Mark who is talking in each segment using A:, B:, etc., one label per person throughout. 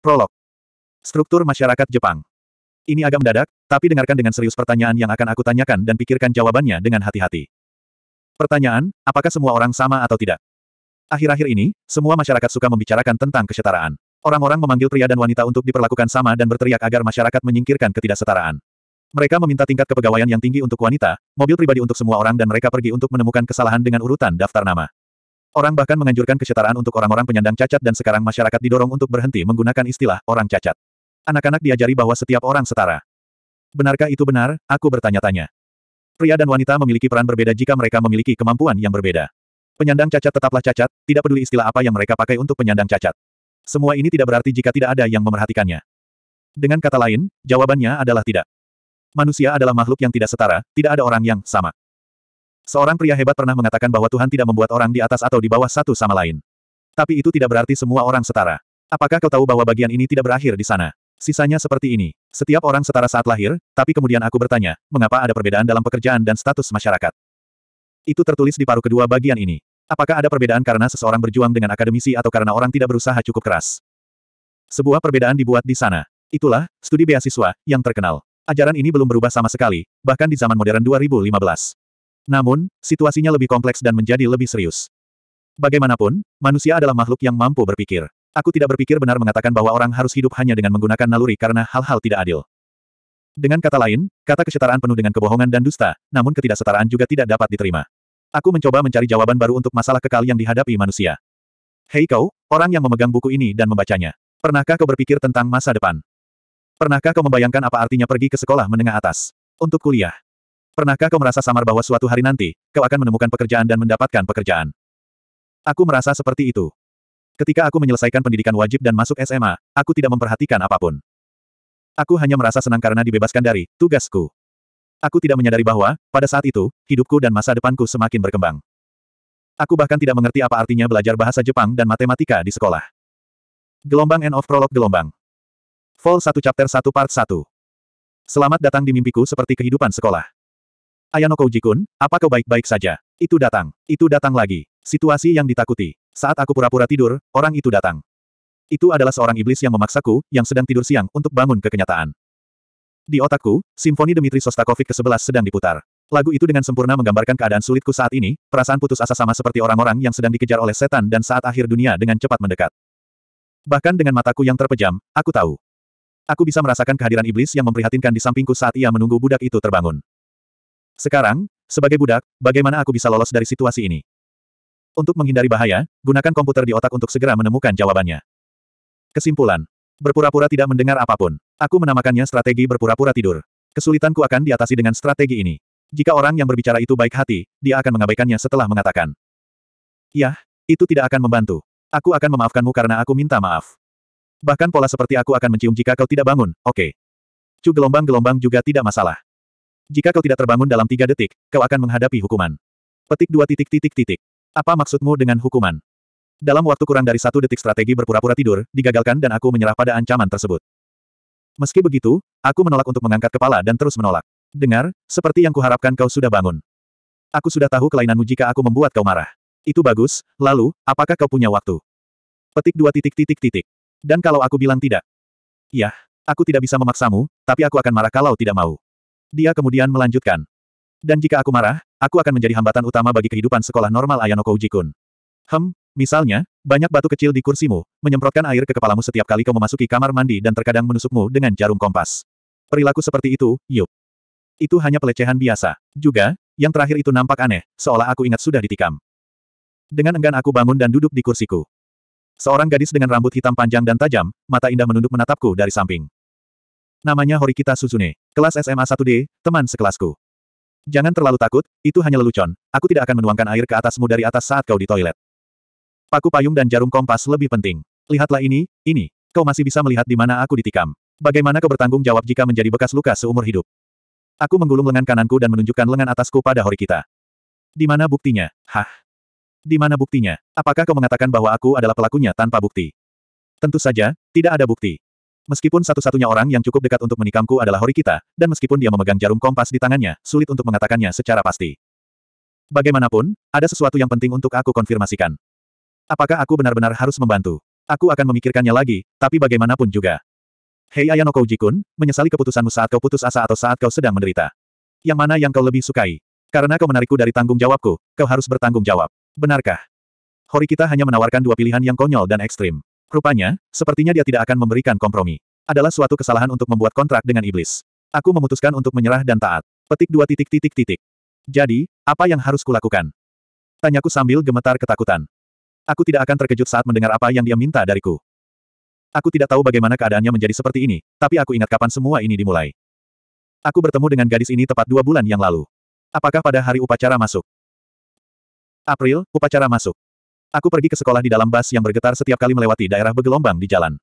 A: Prolog. Struktur masyarakat Jepang. Ini agak mendadak, tapi dengarkan dengan serius pertanyaan yang akan aku tanyakan dan pikirkan jawabannya dengan hati-hati. Pertanyaan, apakah semua orang sama atau tidak? Akhir-akhir ini, semua masyarakat suka membicarakan tentang kesetaraan. Orang-orang memanggil pria dan wanita untuk diperlakukan sama dan berteriak agar masyarakat menyingkirkan ketidaksetaraan. Mereka meminta tingkat kepegawaian yang tinggi untuk wanita, mobil pribadi untuk semua orang dan mereka pergi untuk menemukan kesalahan dengan urutan daftar nama. Orang bahkan menganjurkan kesetaraan untuk orang-orang penyandang cacat dan sekarang masyarakat didorong untuk berhenti menggunakan istilah orang cacat. Anak-anak diajari bahwa setiap orang setara. Benarkah itu benar? Aku bertanya-tanya. Pria dan wanita memiliki peran berbeda jika mereka memiliki kemampuan yang berbeda. Penyandang cacat tetaplah cacat, tidak peduli istilah apa yang mereka pakai untuk penyandang cacat. Semua ini tidak berarti jika tidak ada yang memerhatikannya. Dengan kata lain, jawabannya adalah tidak. Manusia adalah makhluk yang tidak setara, tidak ada orang yang sama. Seorang pria hebat pernah mengatakan bahwa Tuhan tidak membuat orang di atas atau di bawah satu sama lain. Tapi itu tidak berarti semua orang setara. Apakah kau tahu bahwa bagian ini tidak berakhir di sana? Sisanya seperti ini. Setiap orang setara saat lahir, tapi kemudian aku bertanya, mengapa ada perbedaan dalam pekerjaan dan status masyarakat? Itu tertulis di paruh kedua bagian ini. Apakah ada perbedaan karena seseorang berjuang dengan akademisi atau karena orang tidak berusaha cukup keras? Sebuah perbedaan dibuat di sana. Itulah, studi beasiswa, yang terkenal. Ajaran ini belum berubah sama sekali, bahkan di zaman modern 2015. Namun, situasinya lebih kompleks dan menjadi lebih serius. Bagaimanapun, manusia adalah makhluk yang mampu berpikir. Aku tidak berpikir benar mengatakan bahwa orang harus hidup hanya dengan menggunakan naluri karena hal-hal tidak adil. Dengan kata lain, kata kesetaraan penuh dengan kebohongan dan dusta, namun ketidaksetaraan juga tidak dapat diterima. Aku mencoba mencari jawaban baru untuk masalah kekal yang dihadapi manusia. Hei kau, orang yang memegang buku ini dan membacanya. Pernahkah kau berpikir tentang masa depan? Pernahkah kau membayangkan apa artinya pergi ke sekolah menengah atas? Untuk kuliah. Pernahkah kau merasa samar bahwa suatu hari nanti, kau akan menemukan pekerjaan dan mendapatkan pekerjaan? Aku merasa seperti itu. Ketika aku menyelesaikan pendidikan wajib dan masuk SMA, aku tidak memperhatikan apapun. Aku hanya merasa senang karena dibebaskan dari tugasku. Aku tidak menyadari bahwa, pada saat itu, hidupku dan masa depanku semakin berkembang. Aku bahkan tidak mengerti apa artinya belajar bahasa Jepang dan matematika di sekolah. Gelombang End of Prolog Gelombang Vol 1 Chapter 1 Part 1 Selamat datang di mimpiku seperti kehidupan sekolah. Ayano Koujikun, apa kau baik-baik saja? Itu datang, itu datang lagi. Situasi yang ditakuti. Saat aku pura-pura tidur, orang itu datang. Itu adalah seorang iblis yang memaksaku, yang sedang tidur siang untuk bangun ke kenyataan. Di otakku, simfoni Dmitri Sostakovich ke-11 sedang diputar. Lagu itu dengan sempurna menggambarkan keadaan sulitku saat ini, perasaan putus asa sama seperti orang-orang yang sedang dikejar oleh setan dan saat akhir dunia dengan cepat mendekat. Bahkan dengan mataku yang terpejam, aku tahu. Aku bisa merasakan kehadiran iblis yang memprihatinkan di sampingku saat ia menunggu budak itu terbangun. Sekarang, sebagai budak, bagaimana aku bisa lolos dari situasi ini? Untuk menghindari bahaya, gunakan komputer di otak untuk segera menemukan jawabannya. Kesimpulan. Berpura-pura tidak mendengar apapun. Aku menamakannya strategi berpura-pura tidur. Kesulitanku akan diatasi dengan strategi ini. Jika orang yang berbicara itu baik hati, dia akan mengabaikannya setelah mengatakan. Yah, itu tidak akan membantu. Aku akan memaafkanmu karena aku minta maaf. Bahkan pola seperti aku akan mencium jika kau tidak bangun, oke. Okay. Cu gelombang-gelombang juga tidak masalah. Jika kau tidak terbangun dalam tiga detik, kau akan menghadapi hukuman. Petik dua titik titik titik. Apa maksudmu dengan hukuman? Dalam waktu kurang dari satu detik strategi berpura-pura tidur, digagalkan dan aku menyerah pada ancaman tersebut. Meski begitu, aku menolak untuk mengangkat kepala dan terus menolak. Dengar, seperti yang kuharapkan kau sudah bangun. Aku sudah tahu kelainanmu jika aku membuat kau marah. Itu bagus, lalu, apakah kau punya waktu? Petik dua titik titik titik. Dan kalau aku bilang tidak? Yah, aku tidak bisa memaksamu, tapi aku akan marah kalau tidak mau. Dia kemudian melanjutkan. Dan jika aku marah, aku akan menjadi hambatan utama bagi kehidupan sekolah normal Ayano Koujikun. Hem, misalnya, banyak batu kecil di kursimu, menyemprotkan air ke kepalamu setiap kali kau memasuki kamar mandi dan terkadang menusukmu dengan jarum kompas. Perilaku seperti itu, yuk. Itu hanya pelecehan biasa. Juga, yang terakhir itu nampak aneh, seolah aku ingat sudah ditikam. Dengan enggan aku bangun dan duduk di kursiku. Seorang gadis dengan rambut hitam panjang dan tajam, mata indah menunduk menatapku dari samping. Namanya Horikita Suzune, kelas SMA 1D, teman sekelasku. Jangan terlalu takut, itu hanya lelucon, aku tidak akan menuangkan air ke atasmu dari atas saat kau di toilet. Paku payung dan jarum kompas lebih penting. Lihatlah ini, ini. Kau masih bisa melihat di mana aku ditikam. Bagaimana kau bertanggung jawab jika menjadi bekas luka seumur hidup? Aku menggulung lengan kananku dan menunjukkan lengan atasku pada Horikita. Di mana buktinya? Hah? Di mana buktinya? Apakah kau mengatakan bahwa aku adalah pelakunya tanpa bukti? Tentu saja, tidak ada bukti. Meskipun satu-satunya orang yang cukup dekat untuk menikamku adalah Horikita, dan meskipun dia memegang jarum kompas di tangannya, sulit untuk mengatakannya secara pasti. Bagaimanapun, ada sesuatu yang penting untuk aku konfirmasikan. Apakah aku benar-benar harus membantu? Aku akan memikirkannya lagi, tapi bagaimanapun juga. Hei Ayano Koujikun, menyesali keputusanmu saat kau putus asa atau saat kau sedang menderita. Yang mana yang kau lebih sukai? Karena kau menarikku dari tanggung jawabku, kau harus bertanggung jawab. Benarkah? Horikita hanya menawarkan dua pilihan yang konyol dan ekstrim. Rupanya, sepertinya dia tidak akan memberikan kompromi. Adalah suatu kesalahan untuk membuat kontrak dengan iblis. Aku memutuskan untuk menyerah dan taat. Petik dua titik titik titik. Jadi, apa yang harus kulakukan? Tanyaku sambil gemetar ketakutan. Aku tidak akan terkejut saat mendengar apa yang dia minta dariku. Aku tidak tahu bagaimana keadaannya menjadi seperti ini, tapi aku ingat kapan semua ini dimulai. Aku bertemu dengan gadis ini tepat dua bulan yang lalu. Apakah pada hari upacara masuk? April, upacara masuk. Aku pergi ke sekolah di dalam bus yang bergetar setiap kali melewati daerah bergelombang di jalan.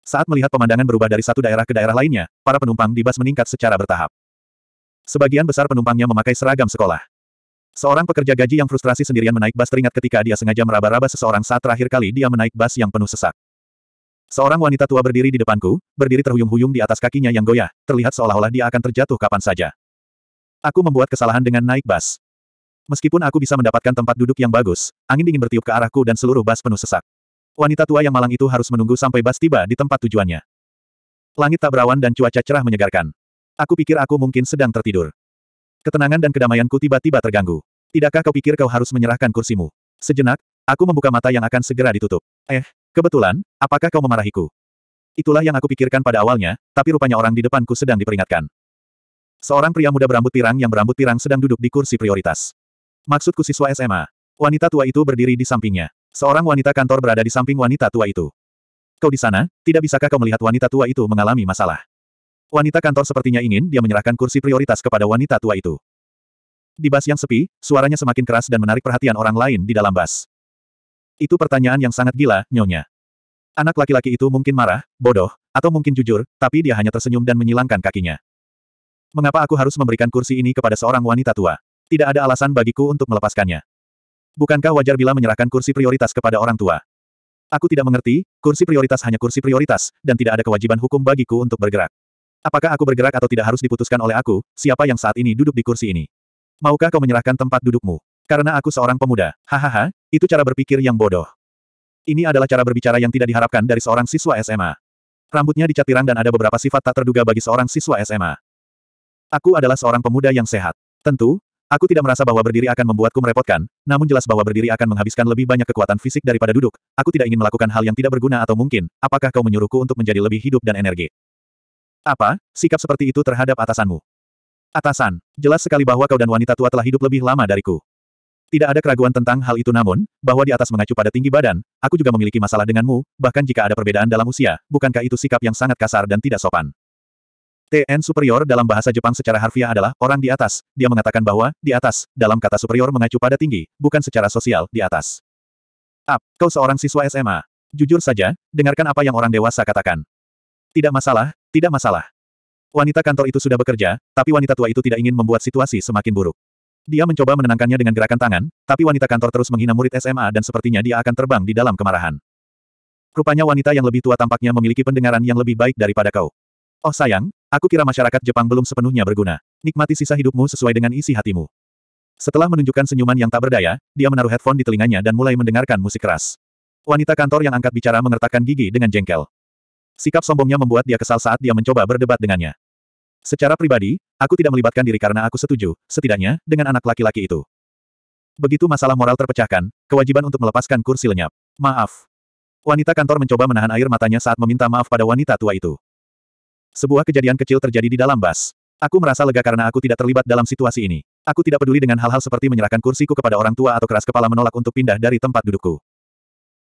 A: Saat melihat pemandangan berubah dari satu daerah ke daerah lainnya, para penumpang di bus meningkat secara bertahap. Sebagian besar penumpangnya memakai seragam sekolah. Seorang pekerja gaji yang frustrasi sendirian menaik bus teringat ketika dia sengaja meraba-raba seseorang saat terakhir kali dia menaik bus yang penuh sesak. Seorang wanita tua berdiri di depanku, berdiri terhuyung-huyung di atas kakinya yang goyah, terlihat seolah-olah dia akan terjatuh kapan saja. Aku membuat kesalahan dengan naik bus. Meskipun aku bisa mendapatkan tempat duduk yang bagus, angin dingin bertiup ke arahku dan seluruh bas penuh sesak. Wanita tua yang malang itu harus menunggu sampai bas tiba di tempat tujuannya. Langit tak berawan dan cuaca cerah menyegarkan. Aku pikir aku mungkin sedang tertidur. Ketenangan dan kedamaianku tiba-tiba terganggu. Tidakkah kau pikir kau harus menyerahkan kursimu? Sejenak, aku membuka mata yang akan segera ditutup. Eh, kebetulan, apakah kau memarahiku? Itulah yang aku pikirkan pada awalnya, tapi rupanya orang di depanku sedang diperingatkan. Seorang pria muda berambut pirang yang berambut pirang sedang duduk di kursi prioritas. Maksudku siswa SMA. Wanita tua itu berdiri di sampingnya. Seorang wanita kantor berada di samping wanita tua itu. Kau di sana, tidak bisakah kau melihat wanita tua itu mengalami masalah? Wanita kantor sepertinya ingin dia menyerahkan kursi prioritas kepada wanita tua itu. Di bas yang sepi, suaranya semakin keras dan menarik perhatian orang lain di dalam bas. Itu pertanyaan yang sangat gila, nyonya. Anak laki-laki itu mungkin marah, bodoh, atau mungkin jujur, tapi dia hanya tersenyum dan menyilangkan kakinya. Mengapa aku harus memberikan kursi ini kepada seorang wanita tua? Tidak ada alasan bagiku untuk melepaskannya. Bukankah wajar bila menyerahkan kursi prioritas kepada orang tua? Aku tidak mengerti, kursi prioritas hanya kursi prioritas, dan tidak ada kewajiban hukum bagiku untuk bergerak. Apakah aku bergerak atau tidak harus diputuskan oleh aku, siapa yang saat ini duduk di kursi ini? Maukah kau menyerahkan tempat dudukmu? Karena aku seorang pemuda. Hahaha, itu cara berpikir yang bodoh. Ini adalah cara berbicara yang tidak diharapkan dari seorang siswa SMA. Rambutnya dicat pirang dan ada beberapa sifat tak terduga bagi seorang siswa SMA. Aku adalah seorang pemuda yang sehat. Tentu, Aku tidak merasa bahwa berdiri akan membuatku merepotkan, namun jelas bahwa berdiri akan menghabiskan lebih banyak kekuatan fisik daripada duduk. Aku tidak ingin melakukan hal yang tidak berguna atau mungkin, apakah kau menyuruhku untuk menjadi lebih hidup dan energi? Apa, sikap seperti itu terhadap atasanmu? Atasan, jelas sekali bahwa kau dan wanita tua telah hidup lebih lama dariku. Tidak ada keraguan tentang hal itu namun, bahwa di atas mengacu pada tinggi badan, aku juga memiliki masalah denganmu, bahkan jika ada perbedaan dalam usia, bukankah itu sikap yang sangat kasar dan tidak sopan? TN superior dalam bahasa Jepang secara harfiah adalah orang di atas. Dia mengatakan bahwa di atas dalam kata superior mengacu pada tinggi, bukan secara sosial di atas. Up, kau seorang siswa SMA. Jujur saja, dengarkan apa yang orang dewasa katakan. Tidak masalah, tidak masalah. Wanita kantor itu sudah bekerja, tapi wanita tua itu tidak ingin membuat situasi semakin buruk. Dia mencoba menenangkannya dengan gerakan tangan, tapi wanita kantor terus menghina murid SMA dan sepertinya dia akan terbang di dalam kemarahan. Rupanya wanita yang lebih tua tampaknya memiliki pendengaran yang lebih baik daripada kau. Oh sayang, Aku kira masyarakat Jepang belum sepenuhnya berguna. Nikmati sisa hidupmu sesuai dengan isi hatimu. Setelah menunjukkan senyuman yang tak berdaya, dia menaruh headphone di telinganya dan mulai mendengarkan musik keras. Wanita kantor yang angkat bicara mengertakkan gigi dengan jengkel. Sikap sombongnya membuat dia kesal saat dia mencoba berdebat dengannya. Secara pribadi, aku tidak melibatkan diri karena aku setuju, setidaknya, dengan anak laki-laki itu. Begitu masalah moral terpecahkan, kewajiban untuk melepaskan kursi lenyap. Maaf. Wanita kantor mencoba menahan air matanya saat meminta maaf pada wanita tua itu. Sebuah kejadian kecil terjadi di dalam bas. Aku merasa lega karena aku tidak terlibat dalam situasi ini. Aku tidak peduli dengan hal-hal seperti menyerahkan kursiku kepada orang tua atau keras kepala menolak untuk pindah dari tempat dudukku.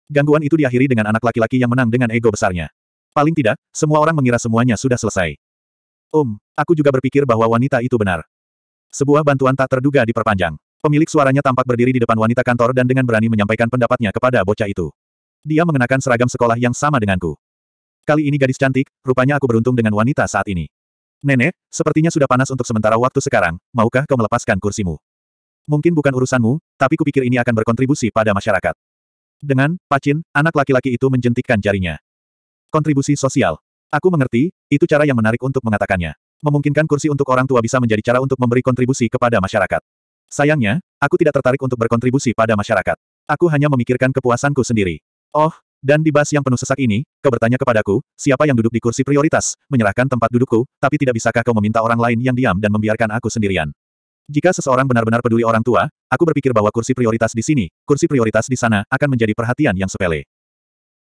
A: Gangguan itu diakhiri dengan anak laki-laki yang menang dengan ego besarnya. Paling tidak, semua orang mengira semuanya sudah selesai. um, aku juga berpikir bahwa wanita itu benar. Sebuah bantuan tak terduga diperpanjang. Pemilik suaranya tampak berdiri di depan wanita kantor dan dengan berani menyampaikan pendapatnya kepada bocah itu. Dia mengenakan seragam sekolah yang sama denganku. Kali ini gadis cantik, rupanya aku beruntung dengan wanita saat ini. Nenek, sepertinya sudah panas untuk sementara waktu sekarang, maukah kau melepaskan kursimu? Mungkin bukan urusanmu, tapi kupikir ini akan berkontribusi pada masyarakat. Dengan, pacin, anak laki-laki itu menjentikkan jarinya. Kontribusi sosial. Aku mengerti, itu cara yang menarik untuk mengatakannya. Memungkinkan kursi untuk orang tua bisa menjadi cara untuk memberi kontribusi kepada masyarakat. Sayangnya, aku tidak tertarik untuk berkontribusi pada masyarakat. Aku hanya memikirkan kepuasanku sendiri. Oh, dan di bas yang penuh sesak ini, kau bertanya kepadaku, siapa yang duduk di kursi prioritas, menyerahkan tempat dudukku, tapi tidak bisakah kau meminta orang lain yang diam dan membiarkan aku sendirian? Jika seseorang benar-benar peduli orang tua, aku berpikir bahwa kursi prioritas di sini, kursi prioritas di sana, akan menjadi perhatian yang sepele.